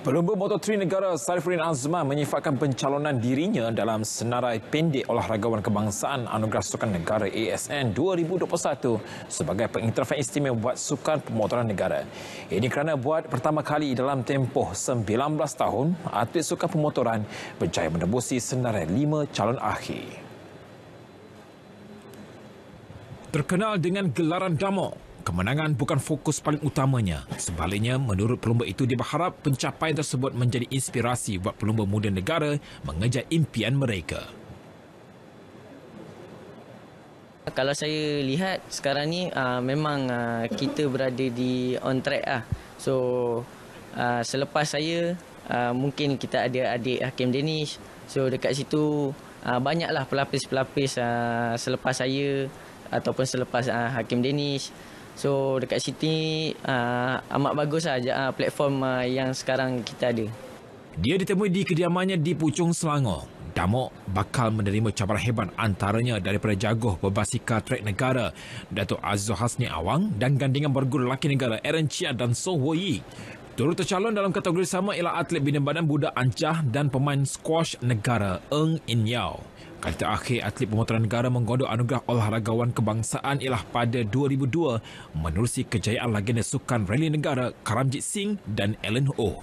Pelumba Motor Tri Negara Sarifuddin Azman menyifatkan pencalonan dirinya dalam senarai pendek olahragawan kebangsaan Anugerah Sukan Negara ASN 2021 sebagai pengiktirafan istimewa buat sukan pemotoran negara. Ini kerana buat pertama kali dalam tempoh 19 tahun, atlet sukan pemotoran berjaya menembusi senarai lima calon akhir. Terkenal dengan gelaran Damok, kemenangan bukan fokus paling utamanya. Sebaliknya, menurut pelumba itu dia berharap pencapaian tersebut menjadi inspirasi buat pelumba muda negara mengejar impian mereka. Kalau saya lihat sekarang ni uh, memang uh, kita berada di on track lah. So uh, selepas saya uh, mungkin kita ada adik Hakim Danish. So dekat situ uh, banyaklah pelapis-pelapis uh, selepas saya ataupun selepas uh, Hakim Danish. So dekat situ uh, ah, amat bagus saja uh, ah, platform uh, yang sekarang kita ada. Dia ditemui di kediamannya di Pucung Selangor. Damok bakal menerima cabaran hebat antaranya daripada jaguh berbasika trek negara Dato' Azhar Hasni Awang dan gandingan berguru lelaki negara Aaron Chia dan Song Wo Yi. Turut tercalon dalam kategori sama ialah atlet bina badan budak Ancah dan pemain squash negara Eng In Yao. Kali terakhir atlet pemotoran negara menggodok anugerah olahragawan kebangsaan ialah pada 2002 menerusi kejayaan legenda sukan rally negara Karamjit Singh dan Ellen Oh.